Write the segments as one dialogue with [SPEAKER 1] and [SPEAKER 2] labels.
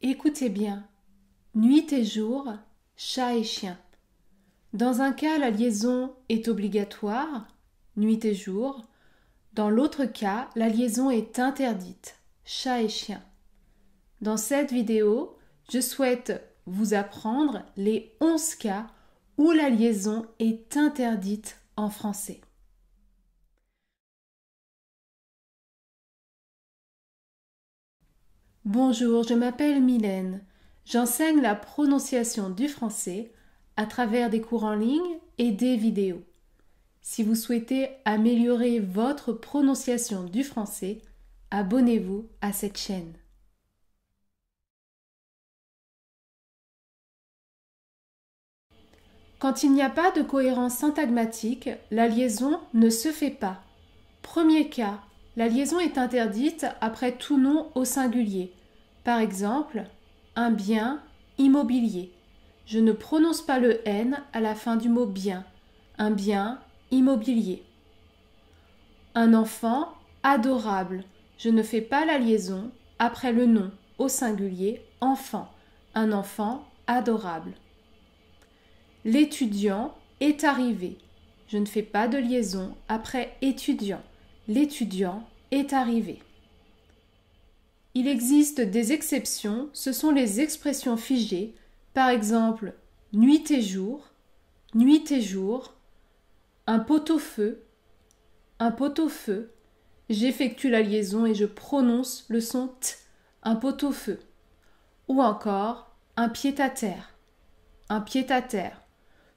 [SPEAKER 1] Écoutez bien, nuit et jour, chat et chien. Dans un cas, la liaison est obligatoire, nuit et jour. Dans l'autre cas, la liaison est interdite, chat et chien. Dans cette vidéo, je souhaite vous apprendre les 11 cas où la liaison est interdite en français. Bonjour, je m'appelle Mylène. J'enseigne la prononciation du français à travers des cours en ligne et des vidéos. Si vous souhaitez améliorer votre prononciation du français, abonnez-vous à cette chaîne. Quand il n'y a pas de cohérence syntagmatique, la liaison ne se fait pas. Premier cas, la liaison est interdite après tout nom au singulier, par exemple, un bien immobilier. Je ne prononce pas le N à la fin du mot bien. Un bien immobilier. Un enfant adorable. Je ne fais pas la liaison après le nom au singulier enfant. Un enfant adorable. L'étudiant est arrivé. Je ne fais pas de liaison après étudiant. L'étudiant est arrivé. Il existe des exceptions, ce sont les expressions figées, par exemple nuit et jour, nuit et jour, un pot-au-feu, un pot-au-feu, j'effectue la liaison et je prononce le son t, un pot-au-feu, ou encore un pied-à-terre, un pied-à-terre.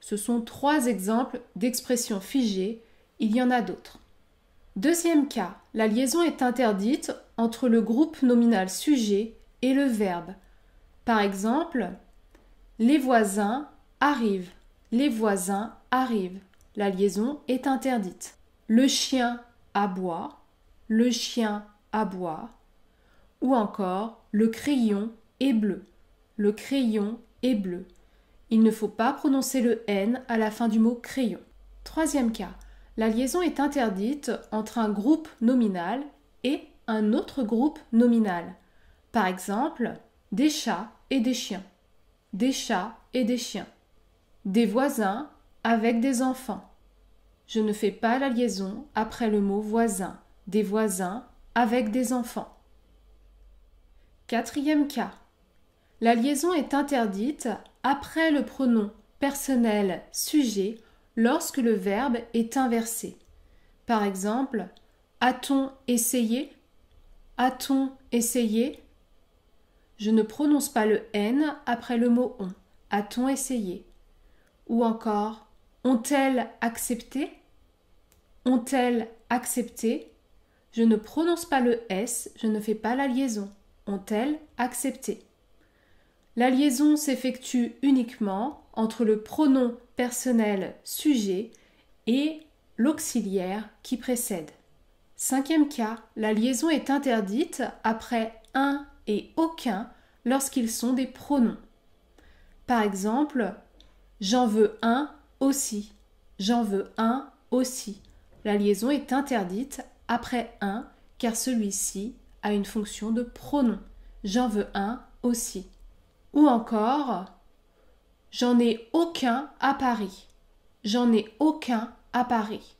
[SPEAKER 1] Ce sont trois exemples d'expressions figées, il y en a d'autres. Deuxième cas, la liaison est interdite entre le groupe nominal sujet et le verbe. Par exemple, les voisins arrivent. Les voisins arrivent. La liaison est interdite. Le chien aboie. Le chien aboie. Ou encore, le crayon est bleu. Le crayon est bleu. Il ne faut pas prononcer le N à la fin du mot crayon. Troisième cas, la liaison est interdite entre un groupe nominal et un autre groupe nominal. Par exemple, des chats et des chiens. Des chats et des chiens. Des voisins avec des enfants. Je ne fais pas la liaison après le mot voisin. Des voisins avec des enfants. Quatrième cas. La liaison est interdite après le pronom personnel sujet lorsque le verbe est inversé. Par exemple, a-t-on essayé A-t-on essayé Je ne prononce pas le N après le mot on. A-t-on essayé Ou encore, ont-elles accepté Ont-elles accepté Je ne prononce pas le S, je ne fais pas la liaison. Ont-elles accepté la liaison s'effectue uniquement entre le pronom personnel sujet et l'auxiliaire qui précède. Cinquième cas, la liaison est interdite après un et aucun lorsqu'ils sont des pronoms. Par exemple, j'en veux un aussi, j'en veux un aussi. La liaison est interdite après un car celui-ci a une fonction de pronom. J'en veux un aussi. Ou encore, j'en ai aucun à Paris. J'en ai aucun à Paris.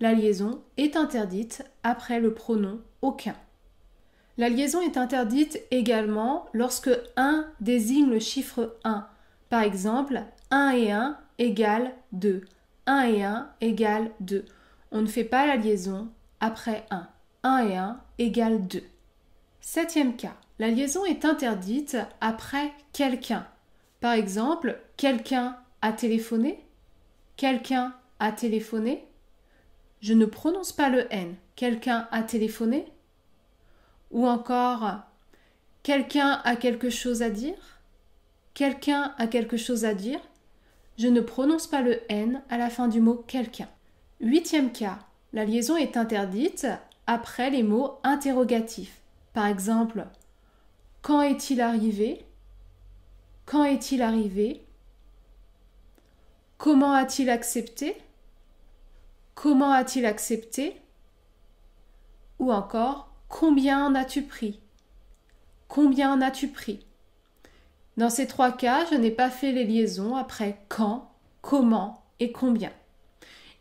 [SPEAKER 1] La liaison est interdite après le pronom aucun. La liaison est interdite également lorsque 1 désigne le chiffre 1. Par exemple, 1 et 1 égale 2. 1 et 1 égale 2. On ne fait pas la liaison après 1. 1 et 1 égale 2. Septième cas. La liaison est interdite après quelqu'un. Par exemple, quelqu'un a téléphoné, quelqu'un a téléphoné. Je ne prononce pas le N. Quelqu'un a téléphoné Ou encore, quelqu'un a quelque chose à dire Quelqu'un a quelque chose à dire Je ne prononce pas le N à la fin du mot quelqu'un. Huitième cas, la liaison est interdite après les mots interrogatifs. Par exemple, quand est-il arrivé Quand est-il arrivé Comment a-t-il accepté Comment a-t-il accepté Ou encore, combien en as-tu pris Combien en as-tu pris Dans ces trois cas, je n'ai pas fait les liaisons après quand, comment et combien.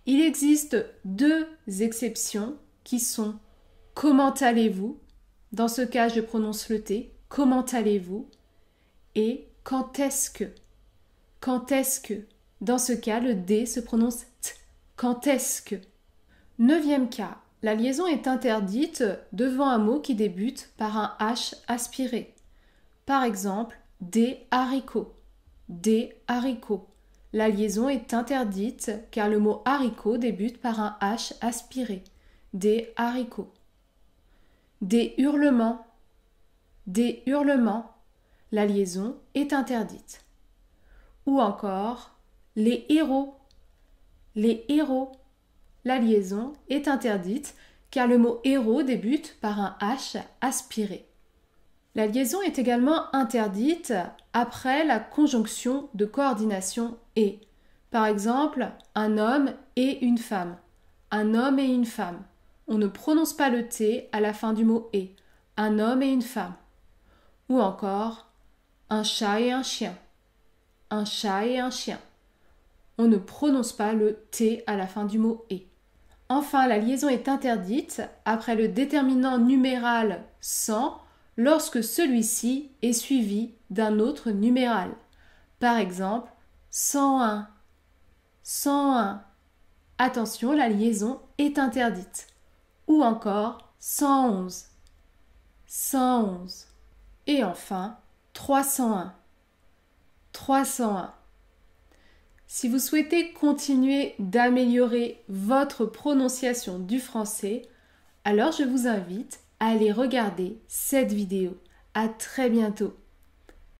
[SPEAKER 1] Il existe deux exceptions qui sont comment allez-vous Dans ce cas, je prononce le T comment allez-vous et quand est-ce que. Quand est-ce que. Dans ce cas, le D se prononce T. Quand est-ce que. Neuvième cas, la liaison est interdite devant un mot qui débute par un H aspiré. Par exemple, des haricots. Des haricots. La liaison est interdite car le mot haricot débute par un H aspiré. Des haricots. Des hurlements des hurlements, la liaison est interdite. Ou encore les héros, les héros, la liaison est interdite car le mot héros débute par un H aspiré. La liaison est également interdite après la conjonction de coordination et. Par exemple, un homme et une femme. Un homme et une femme. On ne prononce pas le T à la fin du mot et. Un homme et une femme. Ou encore un chat et un chien. Un chat et un chien. On ne prononce pas le T à la fin du mot et. Enfin, la liaison est interdite après le déterminant numéral 100 lorsque celui-ci est suivi d'un autre numéral. Par exemple, 101, 101. Attention, la liaison est interdite. Ou encore 111, 111. Et enfin, 301. 301. Si vous souhaitez continuer d'améliorer votre prononciation du français, alors je vous invite à aller regarder cette vidéo. À très bientôt.